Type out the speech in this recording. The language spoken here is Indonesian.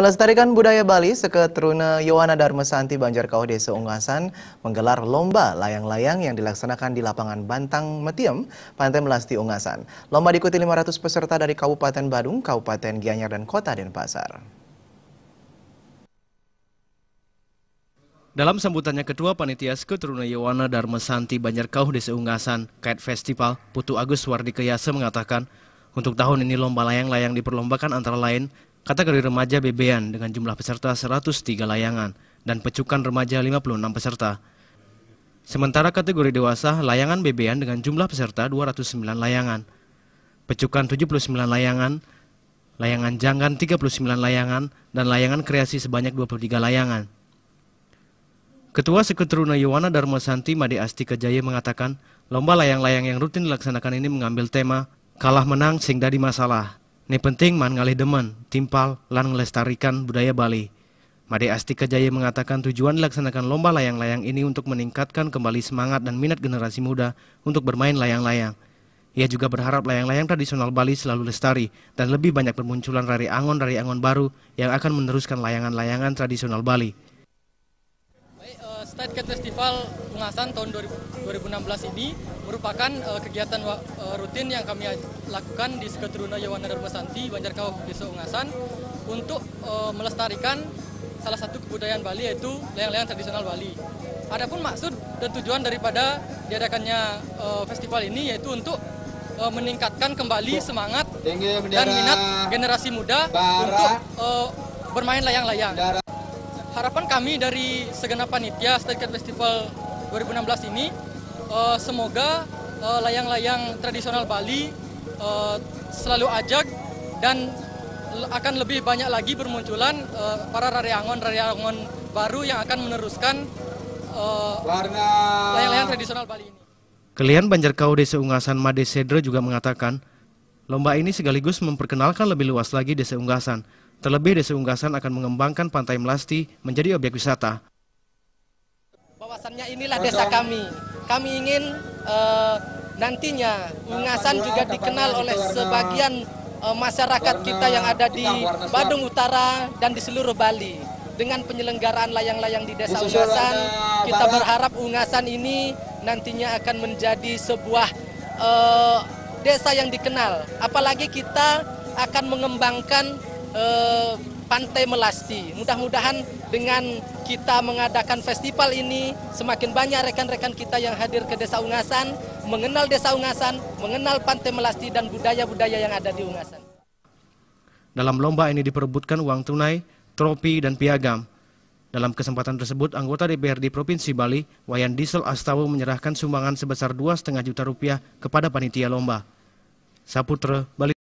Melestarikan budaya Bali, Seketruna Yohana Darmesanti Banjarkau Desa Ungasan menggelar lomba layang-layang yang dilaksanakan di lapangan Bantang Metiem, Pantai Melasti Ungasan. Lomba diikuti 500 peserta dari Kabupaten Badung, Kabupaten Gianyar dan Kota Denpasar. Dalam sambutannya Ketua Panitia Seketruna Yohana Darmesanti Banjarkau Desa Ungasan, Kait Festival, Putu Agus Wardikeyase mengatakan, untuk tahun ini lomba layang-layang diperlombakan antara lain Kategori remaja bebean dengan jumlah peserta 103 layangan dan pecukan remaja 56 peserta. Sementara kategori dewasa layangan bebean dengan jumlah peserta 209 layangan. Pecukan 79 layangan, layangan janggan 39 layangan, dan layangan kreasi sebanyak 23 layangan. Ketua Seketeruna Yowana Santi Made Asti Kejaya mengatakan, lomba layang-layang yang rutin dilaksanakan ini mengambil tema kalah menang sing dari masalah ini penting man ngalih demen, timpal, lan ngelestarikan budaya Bali. Made Astika Jaya mengatakan tujuan dilaksanakan lomba layang-layang ini untuk meningkatkan kembali semangat dan minat generasi muda untuk bermain layang-layang. Ia juga berharap layang-layang tradisional Bali selalu lestari dan lebih banyak bermunculan rari angon-rari angon baru yang akan meneruskan layangan-layangan tradisional Bali. Tide Cat Festival Ungasan tahun 2016 ini merupakan uh, kegiatan uh, rutin yang kami lakukan di Seketruna Yawana Dharma Santi, Kau, Desa Ungasan untuk uh, melestarikan salah satu kebudayaan Bali yaitu layang-layang tradisional Bali. Adapun maksud dan tujuan daripada diadakannya uh, festival ini yaitu untuk uh, meningkatkan kembali semangat dan minat generasi muda untuk uh, bermain layang-layang harapan kami dari segenap panitia Stadikat Festival 2016 ini uh, semoga eh, layang-layang uh, tradisional Bali uh, selalu ajak dan akan lebih banyak lagi bermunculan uh, para rariangon-rariangon baru yang akan meneruskan layang layang-layang tradisional Bali ini. Kelian Banjar Desa Seunggasan Made juga mengatakan, lomba ini sekaligus memperkenalkan lebih luas lagi Desa Unggasan, Terlebih desa Unggasan akan mengembangkan Pantai Melasti menjadi objek wisata. Bahwasannya inilah desa kami. Kami ingin uh, nantinya Unggasan juga dikenal oleh sebagian uh, masyarakat kita yang ada di Badung Utara dan di seluruh Bali. Dengan penyelenggaraan layang-layang di Desa Unggasan. kita berharap Unggasan ini nantinya akan menjadi sebuah uh, desa yang dikenal. Apalagi kita akan mengembangkan Eh, Pantai Melasti. Mudah-mudahan dengan kita mengadakan festival ini, semakin banyak rekan-rekan kita yang hadir ke Desa Ungasan, mengenal Desa Ungasan, mengenal Pantai Melasti dan budaya-budaya yang ada di Ungasan. Dalam lomba ini diperebutkan uang tunai, tropi, dan piagam. Dalam kesempatan tersebut, anggota DPRD Provinsi Bali, Wayan Diesel Astawa menyerahkan sumbangan sebesar 2,5 juta rupiah kepada panitia lomba. Saputra, Bali.